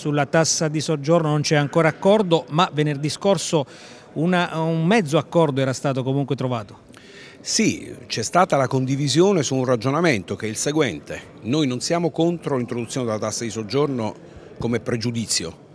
sulla tassa di soggiorno non c'è ancora accordo, ma venerdì scorso una, un mezzo accordo era stato comunque trovato. Sì, c'è stata la condivisione su un ragionamento che è il seguente. Noi non siamo contro l'introduzione della tassa di soggiorno come pregiudizio,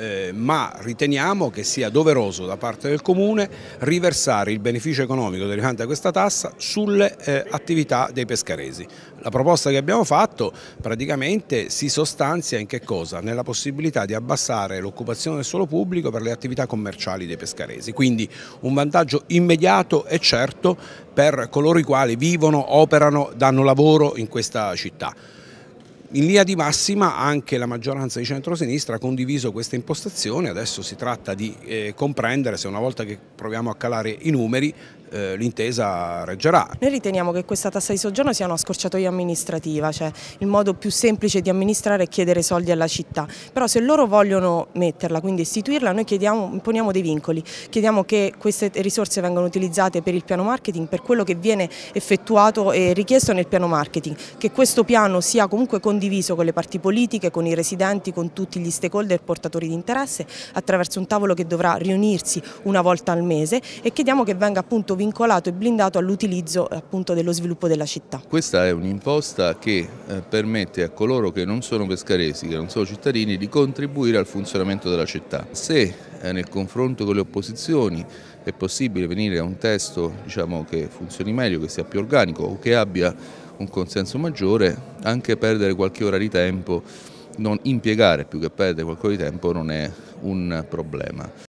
eh, ma riteniamo che sia doveroso da parte del Comune riversare il beneficio economico derivante da questa tassa sulle eh, attività dei pescaresi. La proposta che abbiamo fatto praticamente si sostanzia in che cosa? Nella possibilità di abbassare l'occupazione del suolo pubblico per le attività commerciali dei pescaresi, quindi un vantaggio immediato e certo per coloro i quali vivono, operano, danno lavoro in questa città. In linea di massima anche la maggioranza di centrosinistra ha condiviso questa impostazione, adesso si tratta di eh, comprendere se una volta che proviamo a calare i numeri eh, l'intesa reggerà. Noi riteniamo che questa tassa di soggiorno sia una scorciatoia amministrativa, cioè il modo più semplice di amministrare è chiedere soldi alla città, però se loro vogliono metterla, quindi istituirla, noi chiediamo, imponiamo dei vincoli, chiediamo che queste risorse vengano utilizzate per il piano marketing, per quello che viene effettuato e richiesto nel piano marketing, che questo piano sia comunque condiviso con le parti politiche, con i residenti, con tutti gli stakeholder portatori di interesse, attraverso un tavolo che dovrà riunirsi una volta al mese e chiediamo che venga appunto vincolato e blindato all'utilizzo appunto dello sviluppo della città. Questa è un'imposta che eh, permette a coloro che non sono pescaresi, che non sono cittadini, di contribuire al funzionamento della città. Se eh, nel confronto con le opposizioni è possibile venire a un testo diciamo, che funzioni meglio, che sia più organico o che abbia un consenso maggiore, anche perdere qualche ora di tempo non impiegare più che perdere qualcosa di tempo non è un problema.